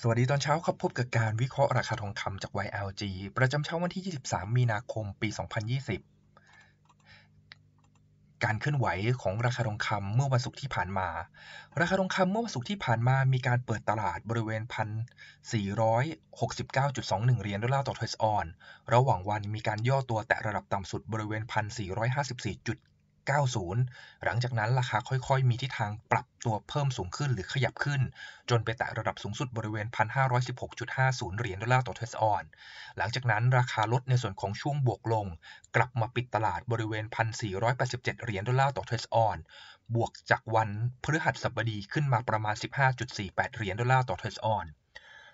สวัสดีตอนเช้าครับพบกับการวิเคราะห์ราคาทองคำจาก YLG ประจำเช้าวันที่ 23 มีนาคมปี 2020 การเคลื่อนไหวของราคาทองคำเมื่อวันศุกร์ที่ผ่านมา ราคาทองคำเมื่อวันศุกร์ที่ผ่านมามีการเปิดตลาดบริเวณ 1,469.21เหรียญดอลลาร์ต่อทอยส์ออนระหว่างวันมีการย่อตัวแตะระดับต่ำสุดบริเวณ 1,454.9 90 หลังจากนั้นราคาค่อยๆ มีทิศทางปรับตัวเพิ่มสูงขึ้นหรือขยับขึ้น จนไปแตะระดับสูงสุดบริเวณ 1,516.50 เหรียญดอลลาร์ต่อเทสออน หลังจากนั้นราคาลดในส่วนของช่วงบวกลง กลับมาปิดตลาดบริเวณ 1,487 เหรียญดอลลาร์ต่อเทสออน บวกจากวันพฤหัสบดีขึ้นมาประมาณ 15.48 เหรียญดอลลาร์ต่อเทสออน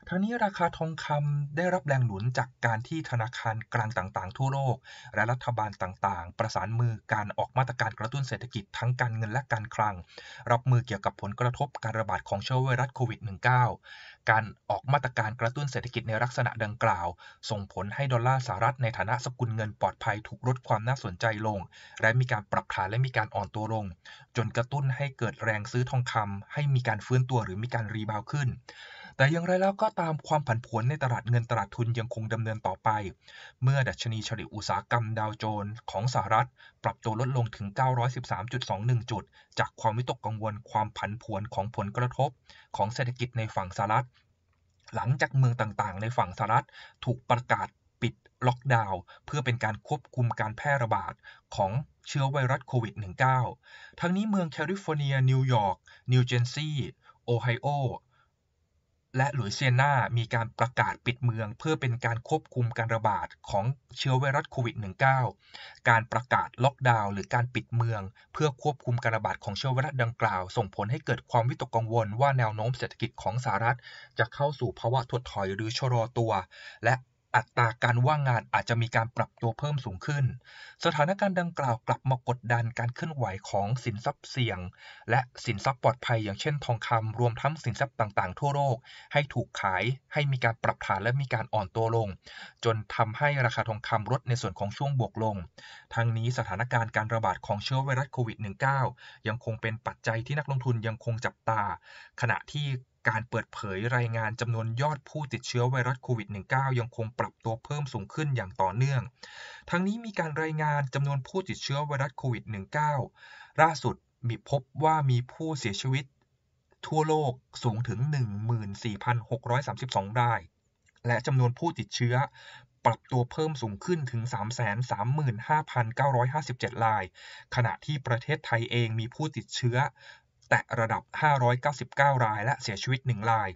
ทั้งนี้ราคาทองคำได้รับแรงหนุนจากการที่ธนาคารกลางต่างๆ ทั่วโลก และรัฐบาลต่างๆ ประสานมือการออกมาตรการกระตุ้นเศรษฐกิจทั้งการเงินและการคลังรับมือเกี่ยวกับผลกระทบการระบาดของเชื้อไวรัสโควิด -19 การออกมาตรการกระตุ้นเศรษฐกิจในลักษณะดังกล่าว ส่งผลให้ดอลลาร์สหรัฐในฐานะสกุลเงินปลอดภัยถูกลดความน่าสนใจลง และมีการปรับฐานและมีการอ่อนตัวลงจนกระตุ้นให้เกิดแรงซื้อทองคำ ให้มีการฟื้นตัวหรือมีการรีบาวขึ้นแต่อย่างไรแล้วก็ตามความผันผวนในตลาดเงินตลาดทุนยังคงดำเนินต่อไป เมื่อดัชนีเฉลี่ยอุตสาหกรรมดาวโจนส์ของสหรัฐปรับตัวลดลงถึง 913.21 จุด จากความวิตกกังวลความผันผวนของผลกระทบของเศรษฐกิจในฝั่งสหรัฐ หลังจากเมืองต่างๆ ในฝั่งสหรัฐ ถูกประกาศปิดล็อกดาวน์เพื่อเป็นการควบคุมการแพร่ระบาดของเชื้อไวรัสโควิด -19 ทั้งนี้เมืองแคลิฟอร์เนียนิวยอร์กนิวเจอร์ซีย์โอไฮโอและหลุยเซียนามีการประกาศปิดเมืองเพื่อเป็นการควบคุมการระบาดของเชื้อไวรัสโควิด -19 การประกาศล็อกดาวน์หรือการปิดเมือง เพื่อควบคุมการระบาดของเชื้อไวรัสดังกล่าว ส่งผลให้เกิดความวิตกกังวล ว่าแนวโน้มเศรษฐกิจของสหรัฐ จะเข้าสู่ภาวะถดถอยหรือชะลอตัว และอัตราการว่างงานอาจจะมีการปรับตัวเพิ่มสูงขึ้น สถานการณ์ดังกล่าวกลับมากดดันการเคลื่อนไหวของสินทรัพย์เสี่ยง และสินทรัพย์ปลอดภัยอย่างเช่น ทองคำรวมทั้งสินทรัพย์ต่างๆ ทั่วโลก ให้ถูกขายให้มีการปรับฐานและมีการอ่อนตัวลง จนทำให้ราคาทองคำลดในส่วนของช่วงบวกลงทั้งนี้สถานการณ์การระบาดของเชื้อไวรัสโควิด -19 ยังคงเป็นปัจจัยที่นักลงทุนยังคงจับตา ขณะที่การเปิดเผยรายงานจำนวนยอดผู้ติดเชื้อไวรัสโควิด -19 ยังคงปรับตัวเพิ่มสูงขึ้นอย่างต่อเนื่องทั้งนี้มีการรายงานจำนวนผู้ติดเชื้อไวรัสโควิด -19 ล่าสุดมีพบว่ามีผู้เสียชีวิต ทั่วโลกสูงถึง 14,632 ราย และจำนวนผู้ติดเชื้อ ปรับตัวเพิ่มสูงขึ้นถึง 335,957 ราย ขณะที่ประเทศไทยเองมีผู้ติดเชื้อแตะระดับ 599 รายและเสียชีวิต 1 ราย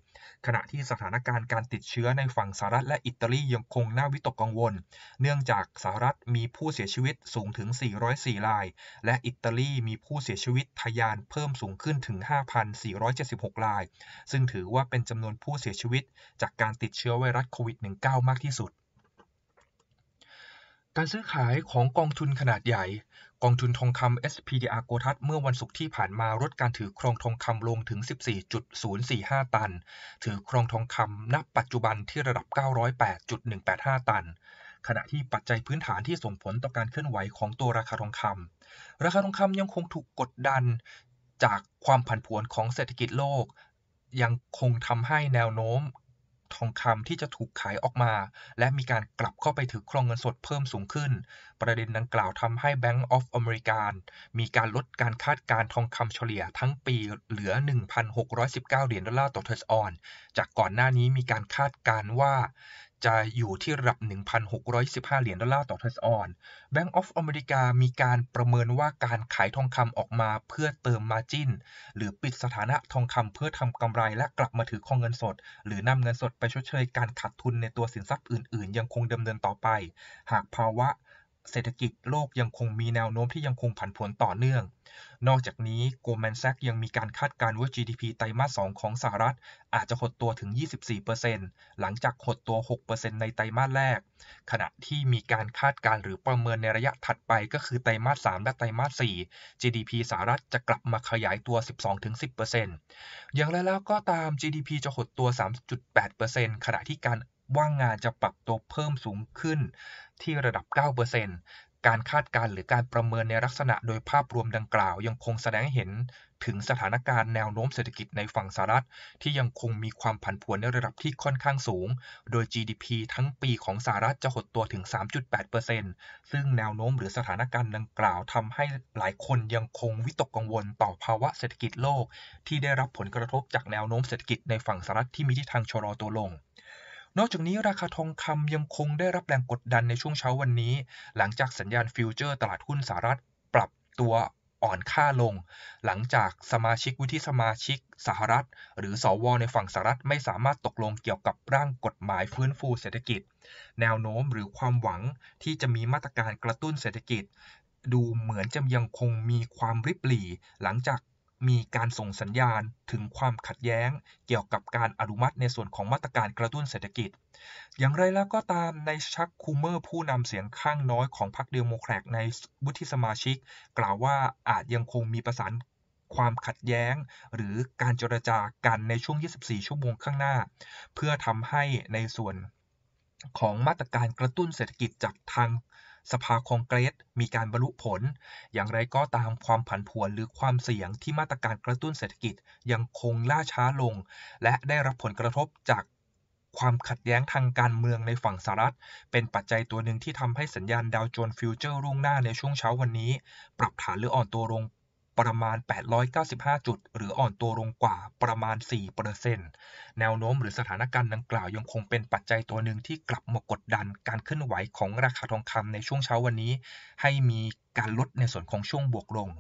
ขณะที่สถานการณ์การติดเชื้อในฝั่งสหรัฐและอิตาลียังคงน่าวิตกกังวล เนื่องจากสหรัฐมีผู้เสียชีวิตสูงถึง 404 ราย และอิตาลีมีผู้เสียชีวิตทะยานเพิ่มสูงขึ้นถึง 5,476 ราย ซึ่งถือว่าเป็นจำนวนผู้เสียชีวิตจากการติดเชื้อไวรัสโควิด -19 มากที่สุดการซื้อขายของกองทุนขนาดใหญ่ กองทุนทองคำ SPDR โกทัศเมื่อวันศุกร์ที่ผ่านมา ลดการถือครองทองคำลงถึง 14.045 ตัน ถือครองทองคำนับปัจจุบันที่ระดับ 908.185 ตัน ขณะที่ปัจจัยพื้นฐานที่ส่งผลต่อการเคลื่อนไหวของตัวราคาทองคำ ราคาทองคำยังคงถูกกดดันจากความผันผวนของเศรษฐกิจโลก ยังคงทำให้แนวโน้มทองคำที่จะถูกขายออกมา และมีการกลับเข้าไปถือครองเงินสดเพิ่มสูงขึ้น ประเด็นดังกล่าวทำให้ Bank of America มีการลดการคาดการทองคำเฉลี่ยทั้งปีเหลือ 1,619เหรียญดอลลาร์ต่อเทสออนจากก่อนหน้านี้มีการคาดการว่าจะอยู่ที่ระดับ 1,615 เหรียญดอลลาร์ต่อทรัสออน Bank of America มีการประเมินว่าการขายทองคำออกมาเพื่อเติมมาจินหรือปิดสถานะทองคำเพื่อทำกำไรและกลับมาถือคองเงินสด หรือนำเงินสดไปชดเชยการขาดทุนในตัวสินทรัพย์อื่นๆ ยังคงดำเนินต่อไป หากภาวะเศรษฐกิจโลกยังคงมีแนวโน้มที่ยังคงผันผวนต่อเนื่อง นอกจากนี้ Goldman Sachs ยังมีการคาดการณ์ว่า GDP ไตรมาส 2 ของสหรัฐ อาจจะหดตัวถึง 24%หลังจากหดตัว 6%ในไตรมาสแรก ขณะที่มีการคาดการณ์หรือประเมินในระยะถัดไปก็คือไตรมาส 3 และไตรมาส 4 GDP สหรัฐจะกลับมาขยายตัว 12-10%อย่างไรแล้วก็ตาม GDP จะหดตัว 3.8%ขณะที่การว่างงานจะปรับตัวเพิ่มสูงขึ้นที่ระดับ 9%การคาดการณ์หรือการประเมินในลักษณะโดยภาพรวมดังกล่าวยังคงแสดงให้เห็นถึงสถานการณ์แนวโน้มเศรษฐกิจในฝั่งสหรัฐ ที่ยังคงมีความผันผวนในระดับที่ค่อนข้างสูง โดย GDP ทั้งปีของสหรัฐจะหดตัวถึง 3.8%ซึ่งแนวโน้มหรือสถานการณ์ดังกล่าวทำให้หลายคนยังคงวิตกกังวล ต่อภาวะเศรษฐกิจโลก ที่ได้รับผลกระทบจากแนวโน้มเศรษฐกิจในฝั่งสหรัฐที่มีทิศทางชะลอตัวลงนอกจากนี้ราคาทองคำยังคงได้รับแรงกดดันในช่วงเช้าวันนี้ หลังจากสัญญาณฟิวเจอร์ตลาดหุ้นสหรัฐปรับตัวอ่อนค่าลง หลังจากสมาชิกวุฒิสมาชิก สหรัฐ หรือสอวอในฝั่งสหรัฐไม่สามารถตกลงเกี่ยวกับร่างกฎหมายฟื้นฟูเศรษฐกิจ แนวโน้มหรือความหวังที่จะมีมาตรการกระตุ้นเศรษฐกิจ ดูเหมือนจะยังคงมีความริบหรี่ หลังจากมีการส่งสัญญาณถึงความขัดแย้งเกี่ยวกับการอนุมัติในส่วนของมาตรการกระตุ้นเศรษฐกิจ อย่างไรแล้วก็ตามในชักคูเมอร์ผู้นำเสียงข้างน้อยของพรรคเดโมแครตในวุฒิสมาชิก กล่าวว่าอาจยังคงมีประสานความขัดแย้ง หรือการเจรจากันในช่วง 24 ชั่วโมงข้างหน้า เพื่อทำให้ในส่วนของมาตรการกระตุ้นเศรษฐกิจจากทางสภาคองเกรสมีการบรรลุผล อย่างไรก็ตามความผันผวนหรือความเสี่ยงที่มาตรการกระตุ้นเศรษฐกิจยังคงล่าช้าลง และได้รับผลกระทบจากความขัดแย้งทางการเมืองในฝั่งสหรัฐเป็นปัจจัยตัวหนึ่งที่ทำให้สัญญาณดาวโจนส์ฟิวเจอร์รุ่งหน้าในช่วงเช้าวันนี้ ปรับฐานหรืออ่อนตัวลงประมาณ 895 จุดหรืออ่อนตัวลงกว่าประมาณ 4%แนวโน้มหรือสถานการณ์ดังกล่าวยังคงเป็นปัจจัยตัวหนึ่งที่กลับมากดดันการเคลื่อนไหวของราคาทองคำในช่วงเช้าวันนี้ ให้มีการลดในส่วนของช่วงบวกลง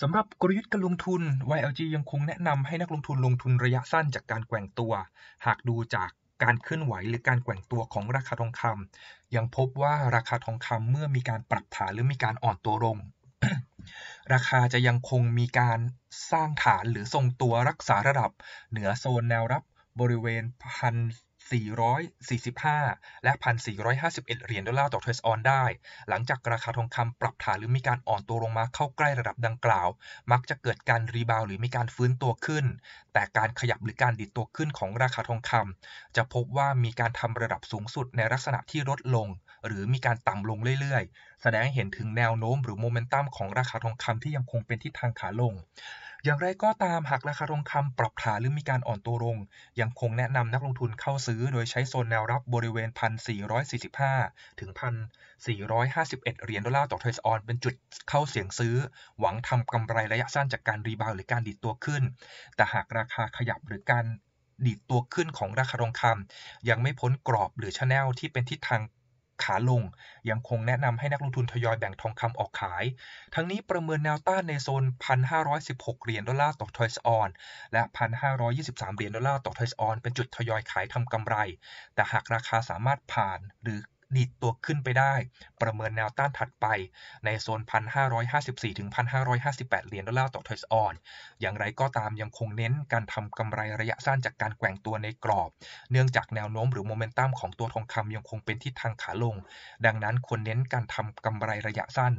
สำหรับกลยุทธ์การลงทุน YLG ยังคงแนะนำให้นักลงทุนลงทุนระยะสั้นจากการแกว่งตัว หากดูจากการเคลื่อนไหวหรือการแกว่งตัวของราคาทองคำ ยังพบว่าราคาทองคำเมื่อมีการปรับฐานหรือมีการอ่อนตัวลง ราคาจะยังคงมีการสร้างฐานหรือทรงตัวรักษาระดับ เหนือโซนแนวรับบริเวณพัน4 4 5 และ 1,451 เหรียญดอลลาร์ต่อเทรซออนได้ หลังจากราคาทองคำปรับฐานหรือมีการอ่อนตัวลงมาเข้าใกล้ระดับดังกล่าว มักจะเกิดการรีบาวหรือมีการฟื้นตัวขึ้น แต่การขยับหรือการดิดตัวขึ้นของราคาทองคำจะพบว่ามีการทำระดับสูงสุดในลักษณะที่ลดลง หรือมีการต่ำลงเรื่อยๆ แสดงให้เห็นถึงแนวโน้มหรือโมเมนตัมของราคาทองคำที่ยังคงเป็นทิศทางขาลงอย่างไรก็ตาม หากราคาทองคำปรับฐานหรือมีการอ่อนตัวลง ยังคงแนะนำนักลงทุนเข้าซื้อโดยใช้โซนแนวรับบริเวณ 1,445 ถึง 1,451 เหรียญดอลลาร์ต่อเทรซออน เป็นจุดเข้าเสี่ยงซื้อ หวังทำกำไรระยะสั้นจากการรีบาว หรือการดีดตัวขึ้น แต่หากราคาขยับหรือการดีดตัวขึ้นของราคาทองคำยังไม่พ้นกรอบหรือชแนลที่เป็นทิศทางขาลง ยังคงแนะนำให้นักลงทุนทยอยแบ่งทองคำออกขาย ทั้งนี้ประเมินแนวต้านในโซน 1,516 เหรียญดอลลาร์ต่อทอยส์ออน และ 1,523 เหรียญดอลลาร์ต่อทอยส์ออน เป็นจุดทยอยขายทำกำไร แต่หากราคาสามารถผ่านหรือดีดตัวขึ้นไปได้ ประเมินแนวต้านถัดไปในโซน 1,554ถึง1,558 เหรียญดอลลาร์ต่อเทสออน อย่างไรก็ตามยังคงเน้นการทำกำไรระยะสั้นจากการแกว่งตัวในกรอบ เนื่องจากแนวโน้มหรือโมเมนตัมของตัวทองคำยังคงเป็นทิศทางขาลง ดังนั้นควรเน้นการทำกำไรระยะสั้น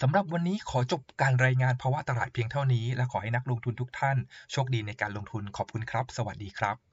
สำหรับวันนี้ขอจบการรายงานภาวะตลาดเพียงเท่านี้และขอให้นักลงทุนทุกท่านโชคดีในการลงทุน ขอบคุณครับ สวัสดีครับ